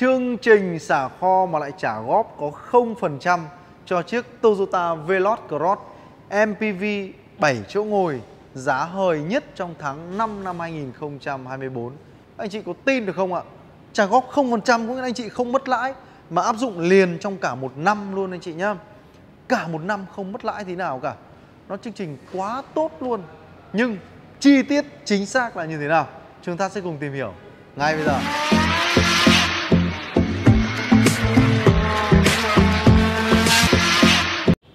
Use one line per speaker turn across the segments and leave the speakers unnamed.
Chương trình xả kho mà lại trả góp có 0% cho chiếc Toyota Veloz Cross MPV 7 chỗ ngồi giá hời nhất trong tháng 5 năm 2024. Anh chị có tin được không ạ? Trả góp 0% có anh chị không mất lãi mà áp dụng liền trong cả một năm luôn anh chị nhá. Cả một năm không mất lãi thế nào cả. Nó chương trình quá tốt luôn. Nhưng chi tiết chính xác là như thế nào? Chúng ta sẽ cùng tìm hiểu ngay bây giờ.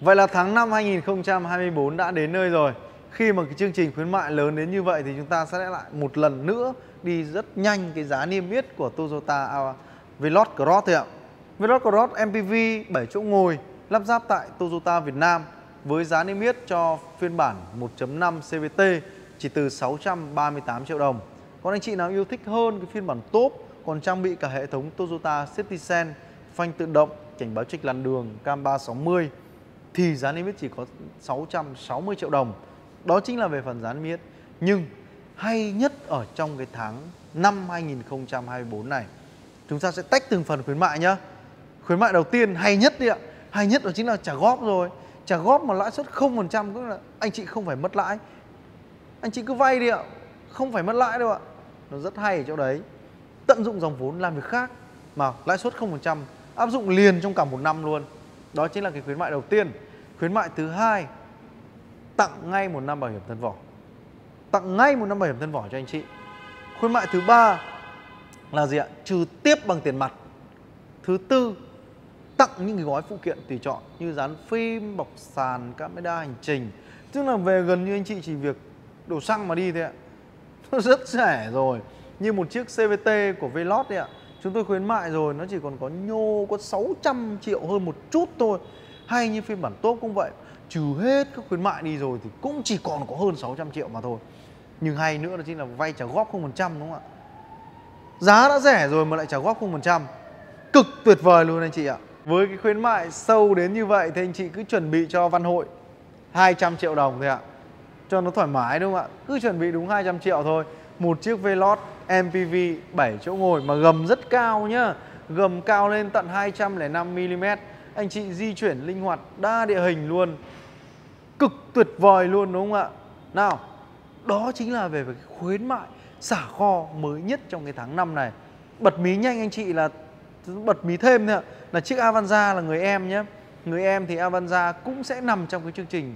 Vậy là tháng 5 2024 đã đến nơi rồi. Khi mà cái chương trình khuyến mại lớn đến như vậy thì chúng ta sẽ lại một lần nữa đi rất nhanh cái giá niêm yết của Toyota à, Veloz Cross thôi ạ. Veloz Cross MPV 7 chỗ ngồi lắp ráp tại Toyota Việt Nam với giá niêm yết cho phiên bản 1.5 CVT chỉ từ 638 triệu đồng. Còn anh chị nào yêu thích hơn cái phiên bản top còn trang bị cả hệ thống Toyota Safety Sense, phanh tự động, cảnh báo trịch làn đường, cam 360 thì giá niêm yết chỉ có 660 triệu đồng. Đó chính là về phần giá niêm yết. Nhưng hay nhất ở trong cái tháng năm 2024 này, chúng ta sẽ tách từng phần khuyến mại nhá. Khuyến mại đầu tiên hay nhất đi ạ. Hay nhất đó chính là trả góp rồi. Trả góp mà lãi suất 0% tức là anh chị không phải mất lãi. Anh chị cứ vay đi ạ, không phải mất lãi đâu ạ. Nó rất hay ở chỗ đấy. Tận dụng dòng vốn làm việc khác mà lãi suất 0% áp dụng liền trong cả một năm luôn. Đó chính là cái khuyến mại đầu tiên. Khuyến mại thứ hai tặng ngay một năm bảo hiểm thân vỏ. Tặng ngay một năm bảo hiểm thân vỏ cho anh chị. Khuyến mại thứ ba là gì ạ? Trừ tiếp bằng tiền mặt. Thứ tư tặng những cái gói phụ kiện tùy chọn như dán phim, bọc sàn, camera hành trình. Tức là về gần như anh chị chỉ việc đổ xăng mà đi thôi ạ. Nó rất rẻ rồi. Như một chiếc CVT của Velot đấy ạ chúng tôi khuyến mại rồi nó chỉ còn có nhô có 600 triệu hơn một chút thôi hay như phiên bản tốt cũng vậy trừ hết các khuyến mại đi rồi thì cũng chỉ còn có hơn 600 triệu mà thôi nhưng hay nữa đó chính là vay trả góp không phần trăm đúng không ạ giá đã rẻ rồi mà lại trả góp không phần trăm cực tuyệt vời luôn anh chị ạ với cái khuyến mại sâu đến như vậy thì anh chị cứ chuẩn bị cho văn hội 200 triệu đồng thôi ạ cho nó thoải mái đúng không ạ cứ chuẩn bị đúng 200 triệu thôi một chiếc Veloz MPV 7 chỗ ngồi mà gầm rất cao nhá Gầm cao lên tận 205mm Anh chị di chuyển linh hoạt đa địa hình luôn Cực tuyệt vời luôn đúng không ạ Nào Đó chính là về cái khuyến mại xả kho mới nhất trong cái tháng 5 này Bật mí nhanh anh chị là Bật mí thêm nữa Là chiếc Avanza là người em nhé Người em thì Avanza cũng sẽ nằm trong cái chương trình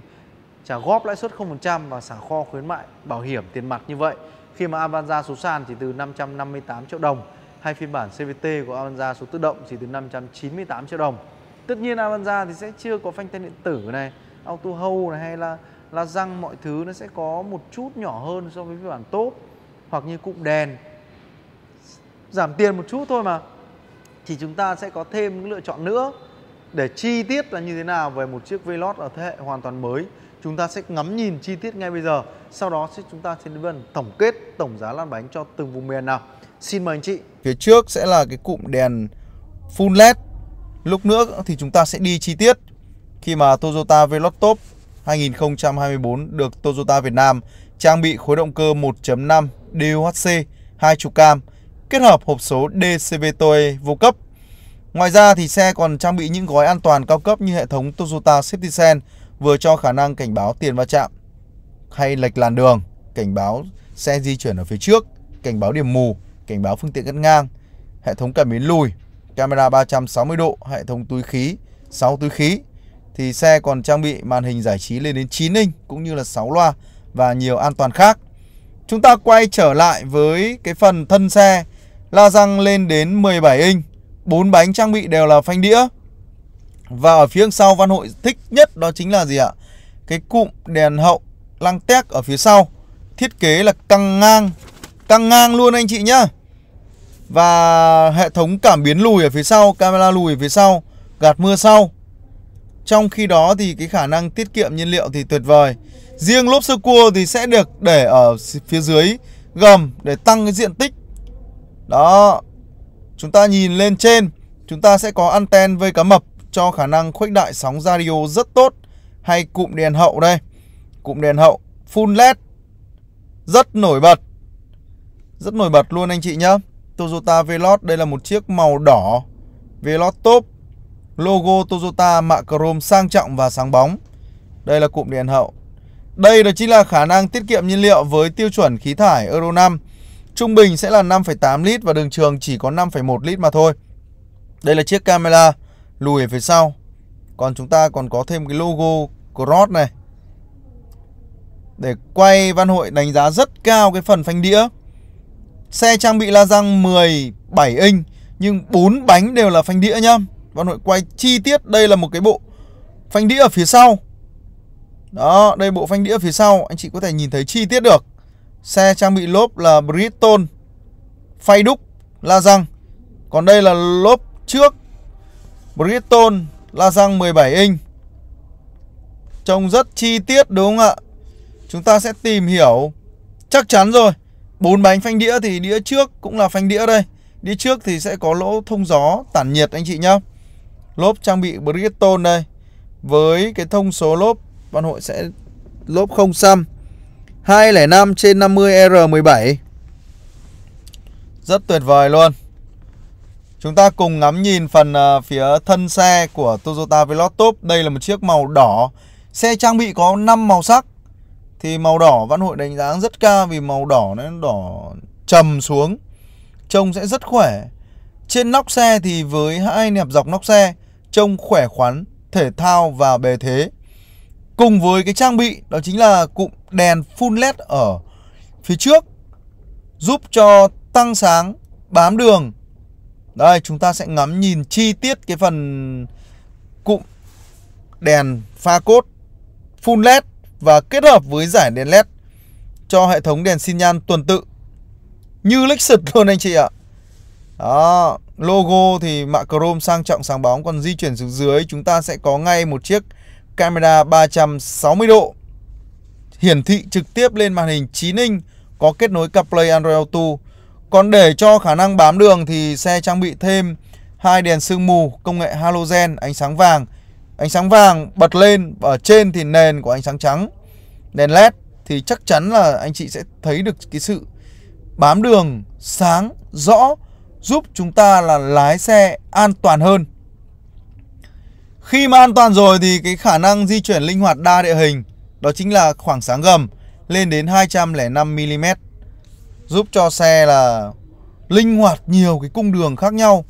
trả góp lãi suất 0% và xả kho khuyến mại bảo hiểm tiền mặt như vậy. Khi mà Avanza số sàn chỉ từ 558 triệu đồng, hay phiên bản CVT của Avanza số tự động chỉ từ 598 triệu đồng. Tất nhiên Avanza thì sẽ chưa có phanh tay điện tử này, auto hold này hay là là răng mọi thứ nó sẽ có một chút nhỏ hơn so với phiên bản tốt hoặc như cụm đèn giảm tiền một chút thôi mà thì chúng ta sẽ có thêm những lựa chọn nữa để chi tiết là như thế nào về một chiếc Veloz ở thế hệ hoàn toàn mới Chúng ta sẽ ngắm nhìn chi tiết ngay bây giờ. Sau đó sẽ chúng ta sẽ đến phần tổng kết tổng giá lăn bánh cho từng vùng miền nào. Xin mời anh chị. Phía trước sẽ là cái cụm đèn full LED. Lúc nữa thì chúng ta sẽ đi chi tiết khi mà Toyota top 2024 được Toyota Việt Nam trang bị khối động cơ 1.5 DOHC 2 trục cam kết hợp hộp số DCV vô cấp. Ngoài ra thì xe còn trang bị những gói an toàn cao cấp như hệ thống Toyota Safety Sense vừa cho khả năng cảnh báo tiền va chạm hay lệch làn đường, cảnh báo xe di chuyển ở phía trước, cảnh báo điểm mù, cảnh báo phương tiện cắt ngang, hệ thống cảm biến lùi, camera 360 độ, hệ thống túi khí, 6 túi khí thì xe còn trang bị màn hình giải trí lên đến 9 inch cũng như là 6 loa và nhiều an toàn khác. Chúng ta quay trở lại với cái phần thân xe la răng lên đến 17 inch, bốn bánh trang bị đều là phanh đĩa, và ở phía sau Văn Hội thích nhất đó chính là gì ạ? Cái cụm đèn hậu lăng tét ở phía sau. Thiết kế là căng ngang, căng ngang luôn anh chị nhá. Và hệ thống cảm biến lùi ở phía sau, camera lùi ở phía sau, gạt mưa sau. Trong khi đó thì cái khả năng tiết kiệm nhiên liệu thì tuyệt vời. Riêng lốp sơ cua thì sẽ được để ở phía dưới gầm để tăng cái diện tích. Đó. Chúng ta nhìn lên trên, chúng ta sẽ có anten vây cá mập cho khả năng khuếch đại sóng radio rất tốt hay cụm đèn hậu đây. Cụm đèn hậu full LED rất nổi bật. Rất nổi bật luôn anh chị nhé. Toyota Veloz đây là một chiếc màu đỏ Veloz top logo Toyota mạ chrome sang trọng và sáng bóng. Đây là cụm đèn hậu. Đây là chính là khả năng tiết kiệm nhiên liệu với tiêu chuẩn khí thải Euro 5. Trung bình sẽ là 5,8 lít và đường trường chỉ có 5,1 lít mà thôi. Đây là chiếc camera lùi về phía sau còn chúng ta còn có thêm cái logo cross này để quay Văn Hội đánh giá rất cao cái phần phanh đĩa xe trang bị la răng 17 inch nhưng bốn bánh đều là phanh đĩa nhá Văn Hội quay chi tiết đây là một cái bộ phanh đĩa ở phía sau đó đây bộ phanh đĩa phía sau anh chị có thể nhìn thấy chi tiết được xe trang bị lốp là Bridgestone phay đúc la răng còn đây là lốp trước Bridgestone la răng 17 inch. Trông rất chi tiết đúng không ạ? Chúng ta sẽ tìm hiểu chắc chắn rồi. Bốn bánh phanh đĩa thì đĩa trước cũng là phanh đĩa đây. Đĩa trước thì sẽ có lỗ thông gió tản nhiệt anh chị nhá. Lốp trang bị Bridgestone đây. Với cái thông số lốp văn hội sẽ lốp không xăm 205 trên 50 R17. Rất tuyệt vời luôn. Chúng ta cùng ngắm nhìn phần uh, phía thân xe của Toyota top Đây là một chiếc màu đỏ. Xe trang bị có 5 màu sắc. Thì màu đỏ Văn Hội đánh giá rất cao vì màu đỏ nó đỏ trầm xuống. Trông sẽ rất khỏe. Trên nóc xe thì với hai nẹp dọc nóc xe trông khỏe khoắn, thể thao và bề thế. Cùng với cái trang bị đó chính là cụm đèn full led ở phía trước giúp cho tăng sáng bám đường đây chúng ta sẽ ngắm nhìn chi tiết cái phần cụm đèn pha cốt full LED và kết hợp với giải đèn LED cho hệ thống đèn xi nhan tuần tự. Như Lexus luôn anh chị ạ. Đó, logo thì mạ chrome sang trọng sáng bóng còn di chuyển xuống dưới chúng ta sẽ có ngay một chiếc camera 360 độ hiển thị trực tiếp lên màn hình 9 inch có kết nối CarPlay Android Auto còn để cho khả năng bám đường thì xe trang bị thêm hai đèn sương mù công nghệ halogen ánh sáng vàng. Ánh sáng vàng bật lên và ở trên thì nền của ánh sáng trắng. Đèn led thì chắc chắn là anh chị sẽ thấy được cái sự bám đường sáng rõ giúp chúng ta là lái xe an toàn hơn. Khi mà an toàn rồi thì cái khả năng di chuyển linh hoạt đa địa hình đó chính là khoảng sáng gầm lên đến 205 mm giúp cho xe là linh hoạt nhiều cái cung đường khác nhau.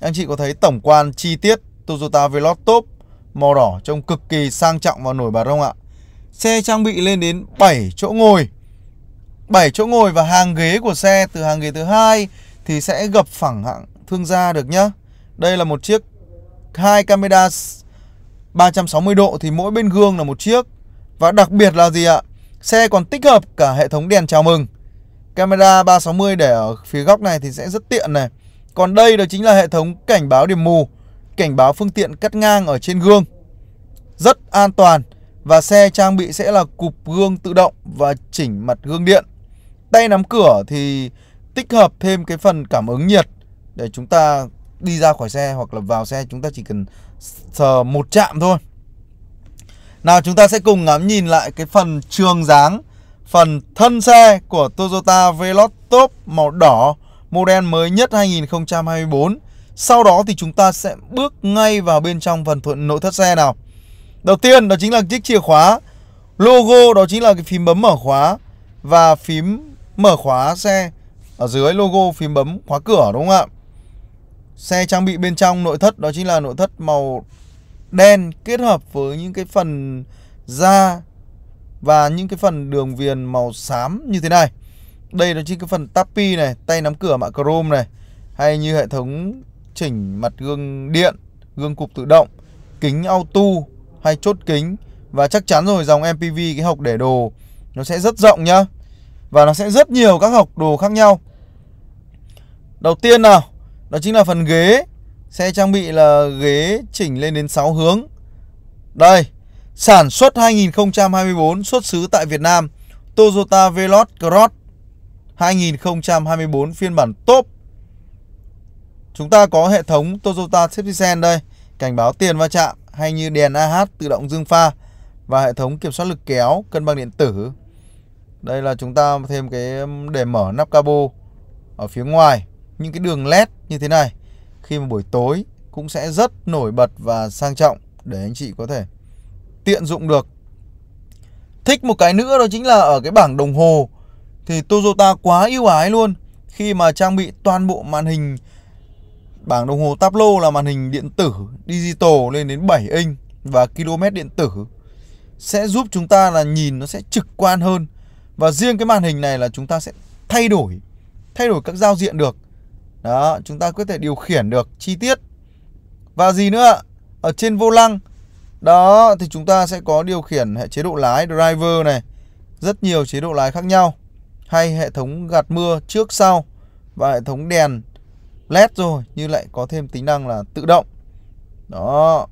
Anh chị có thấy tổng quan chi tiết Toyota Veloz Top màu đỏ trông cực kỳ sang trọng và nổi bật không ạ? Xe trang bị lên đến 7 chỗ ngồi. 7 chỗ ngồi và hàng ghế của xe từ hàng ghế thứ hai thì sẽ gập phẳng hạng thương gia được nhá. Đây là một chiếc hai camera 360 độ thì mỗi bên gương là một chiếc. Và đặc biệt là gì ạ? Xe còn tích hợp cả hệ thống đèn chào mừng camera 360 để ở phía góc này thì sẽ rất tiện này. Còn đây đó chính là hệ thống cảnh báo điểm mù, cảnh báo phương tiện cắt ngang ở trên gương. Rất an toàn và xe trang bị sẽ là cụp gương tự động và chỉnh mặt gương điện. Tay nắm cửa thì tích hợp thêm cái phần cảm ứng nhiệt để chúng ta đi ra khỏi xe hoặc là vào xe chúng ta chỉ cần sờ một chạm thôi. Nào chúng ta sẽ cùng ngắm nhìn lại cái phần trường dáng phần thân xe của Toyota Veloz Top màu đỏ model mới nhất 2024. Sau đó thì chúng ta sẽ bước ngay vào bên trong phần thuận nội thất xe nào. Đầu tiên đó chính là chiếc chìa khóa. Logo đó chính là cái phím bấm mở khóa và phím mở khóa xe ở dưới logo phím bấm khóa cửa đúng không ạ? Xe trang bị bên trong nội thất đó chính là nội thất màu đen kết hợp với những cái phần da và những cái phần đường viền màu xám như thế này. Đây là chính cái phần tapi này, tay nắm cửa mạ chrome này hay như hệ thống chỉnh mặt gương điện, gương cụp tự động, kính auto hay chốt kính và chắc chắn rồi dòng MPV cái hộc để đồ nó sẽ rất rộng nhá. Và nó sẽ rất nhiều các hộc đồ khác nhau. Đầu tiên nào, đó chính là phần ghế. Xe trang bị là ghế chỉnh lên đến 6 hướng. Đây, Sản xuất 2024 xuất xứ tại Việt Nam Toyota Veloz Cross 2024 phiên bản top Chúng ta có hệ thống Toyota Safety Sense đây Cảnh báo tiền va chạm hay như đèn AH tự động dương pha Và hệ thống kiểm soát lực kéo, cân bằng điện tử Đây là chúng ta thêm cái để mở nắp cabo Ở phía ngoài Những cái đường led như thế này Khi mà buổi tối cũng sẽ rất nổi bật và sang trọng Để anh chị có thể tiện dụng được thích một cái nữa đó chính là ở cái bảng đồng hồ thì Toyota quá ưu ái luôn khi mà trang bị toàn bộ màn hình bảng đồng hồ Tablo là màn hình điện tử digital lên đến 7 inch và km điện tử sẽ giúp chúng ta là nhìn nó sẽ trực quan hơn và riêng cái màn hình này là chúng ta sẽ thay đổi thay đổi các giao diện được đó chúng ta có thể điều khiển được chi tiết và gì nữa ở trên vô lăng đó thì chúng ta sẽ có điều khiển hệ chế độ lái driver này, rất nhiều chế độ lái khác nhau hay hệ thống gạt mưa trước sau và hệ thống đèn led rồi như lại có thêm tính năng là tự động. Đó.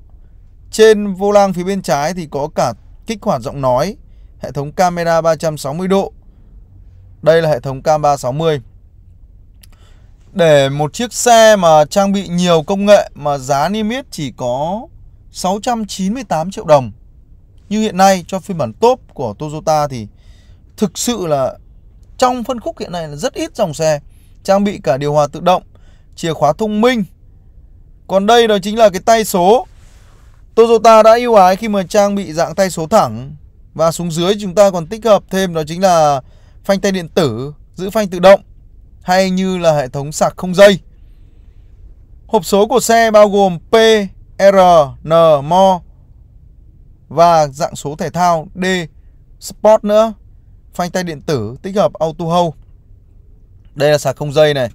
Trên vô lăng phía bên trái thì có cả kích hoạt giọng nói, hệ thống camera 360 độ. Đây là hệ thống cam 360. Để một chiếc xe mà trang bị nhiều công nghệ mà giá niêm yết chỉ có 698 triệu đồng. Như hiện nay cho phiên bản top của Toyota thì thực sự là trong phân khúc hiện nay là rất ít dòng xe trang bị cả điều hòa tự động, chìa khóa thông minh. Còn đây đó chính là cái tay số. Toyota đã ưu ái khi mà trang bị dạng tay số thẳng và xuống dưới chúng ta còn tích hợp thêm đó chính là phanh tay điện tử, giữ phanh tự động hay như là hệ thống sạc không dây. Hộp số của xe bao gồm P RNMO và dạng số thể thao D Sport nữa. Phanh tay điện tử tích hợp Auto Hold. Đây là sạc không dây này.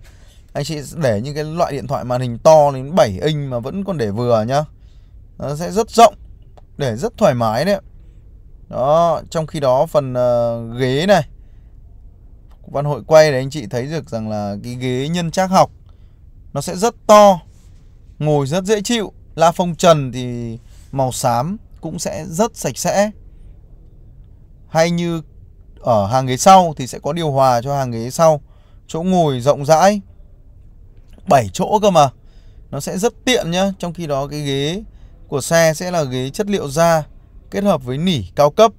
Anh chị để những cái loại điện thoại màn hình to đến 7 inch mà vẫn còn để vừa nhá. Nó sẽ rất rộng, để rất thoải mái đấy. Đó, trong khi đó phần uh, ghế này Văn hội quay để anh chị thấy được rằng là cái ghế nhân trác học nó sẽ rất to, ngồi rất dễ chịu La phong trần thì màu xám cũng sẽ rất sạch sẽ. Hay như ở hàng ghế sau thì sẽ có điều hòa cho hàng ghế sau. Chỗ ngồi rộng rãi. 7 chỗ cơ mà. Nó sẽ rất tiện nhá. Trong khi đó cái ghế của xe sẽ là ghế chất liệu da kết hợp với nỉ cao cấp.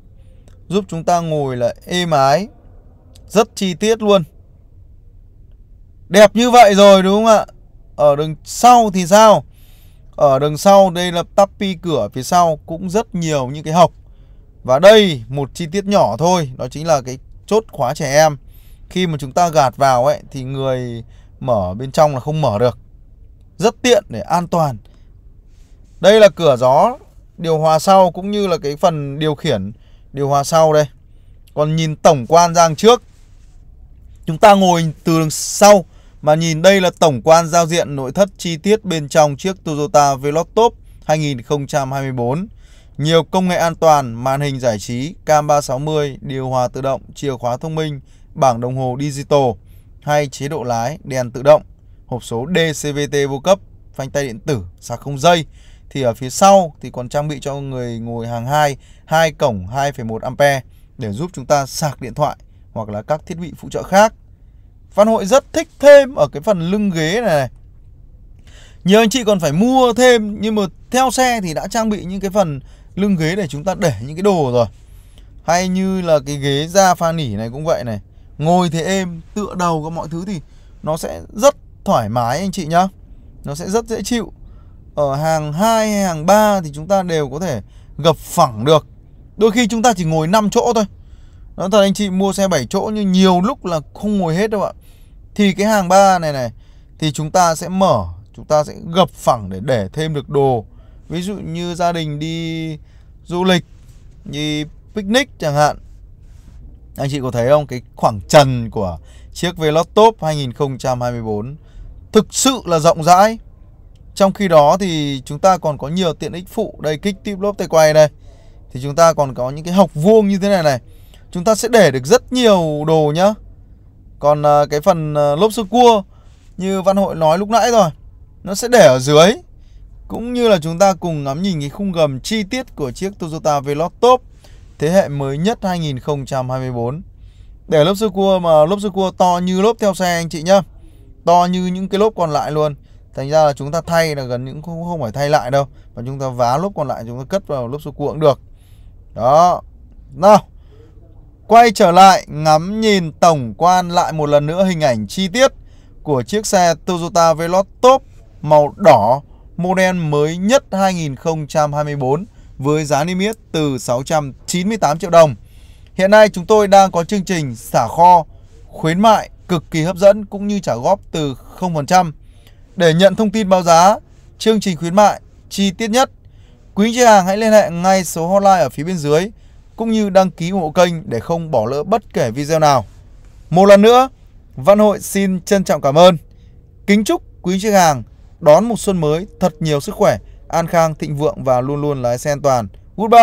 Giúp chúng ta ngồi là êm ái. Rất chi tiết luôn. Đẹp như vậy rồi đúng không ạ? Ở đường sau thì sao? Ở đằng sau đây là tapi cửa phía sau cũng rất nhiều những cái hộc. Và đây một chi tiết nhỏ thôi, đó chính là cái chốt khóa trẻ em. Khi mà chúng ta gạt vào ấy thì người mở bên trong là không mở được. Rất tiện để an toàn. Đây là cửa gió điều hòa sau cũng như là cái phần điều khiển điều hòa sau đây. Còn nhìn tổng quan ra trước Chúng ta ngồi từ đằng sau mà nhìn đây là tổng quan giao diện nội thất chi tiết bên trong chiếc Toyota top 2024. Nhiều công nghệ an toàn, màn hình giải trí, cam 360, điều hòa tự động, chìa khóa thông minh, bảng đồng hồ digital hay chế độ lái, đèn tự động, hộp số DCVT vô cấp, phanh tay điện tử, sạc không dây. Thì ở phía sau thì còn trang bị cho người ngồi hàng 2, hai cổng 2,1 A để giúp chúng ta sạc điện thoại hoặc là các thiết bị phụ trợ khác. Văn Hội rất thích thêm ở cái phần lưng ghế này này. Nhiều anh chị còn phải mua thêm nhưng mà theo xe thì đã trang bị những cái phần lưng ghế để chúng ta để những cái đồ rồi. Hay như là cái ghế da pha nỉ này cũng vậy này. Ngồi thì êm, tựa đầu có mọi thứ thì nó sẽ rất thoải mái anh chị nhá. Nó sẽ rất dễ chịu. Ở hàng 2 hay hàng 3 thì chúng ta đều có thể gập phẳng được. Đôi khi chúng ta chỉ ngồi 5 chỗ thôi. Nói thật anh chị mua xe 7 chỗ nhưng nhiều lúc là không ngồi hết đâu ạ thì cái hàng ba này này thì chúng ta sẽ mở chúng ta sẽ gập phẳng để để thêm được đồ ví dụ như gia đình đi du lịch như picnic chẳng hạn anh chị có thấy không cái khoảng trần của chiếc Velotop 2024 thực sự là rộng rãi trong khi đó thì chúng ta còn có nhiều tiện ích phụ đây kích tip lốp tay quay đây thì chúng ta còn có những cái học vuông như thế này này chúng ta sẽ để được rất nhiều đồ nhá còn ờ, cái phần ờ, lốp xơ cua như Văn Hội nói lúc nãy rồi, nó sẽ để ở dưới. Cũng như là chúng ta cùng ngắm nhìn cái khung gầm chi tiết của chiếc Toyota Veloz Top thế hệ mới nhất 2024. Để lốp xơ cua mà lốp xơ cua to như lốp theo xe anh chị nhá. To như những cái lốp còn lại luôn. Thành ra là chúng ta thay là gần những không, không phải thay lại đâu. và chúng ta vá lốp còn lại chúng ta cất vào lốp xơ cua cũng được. Đó. Nào. Quay trở lại ngắm nhìn tổng quan lại một lần nữa hình ảnh chi tiết của chiếc xe Toyota Veloz Top màu đỏ model mới nhất 2024 với giá niêm yết từ 698 triệu đồng. Hiện nay chúng tôi đang có chương trình xả kho khuyến mại cực kỳ hấp dẫn cũng như trả góp từ 0%. Để nhận thông tin báo giá, chương trình khuyến mại chi tiết nhất, quý khách hàng hãy liên hệ ngay số hotline ở phía bên dưới cũng như đăng ký ủng hộ kênh để không bỏ lỡ bất kể video nào. Một lần nữa, Văn Hội xin trân trọng cảm ơn. Kính chúc quý khách hàng đón một xuân mới thật nhiều sức khỏe, an khang, thịnh vượng và luôn luôn lái xe an toàn. Goodbye!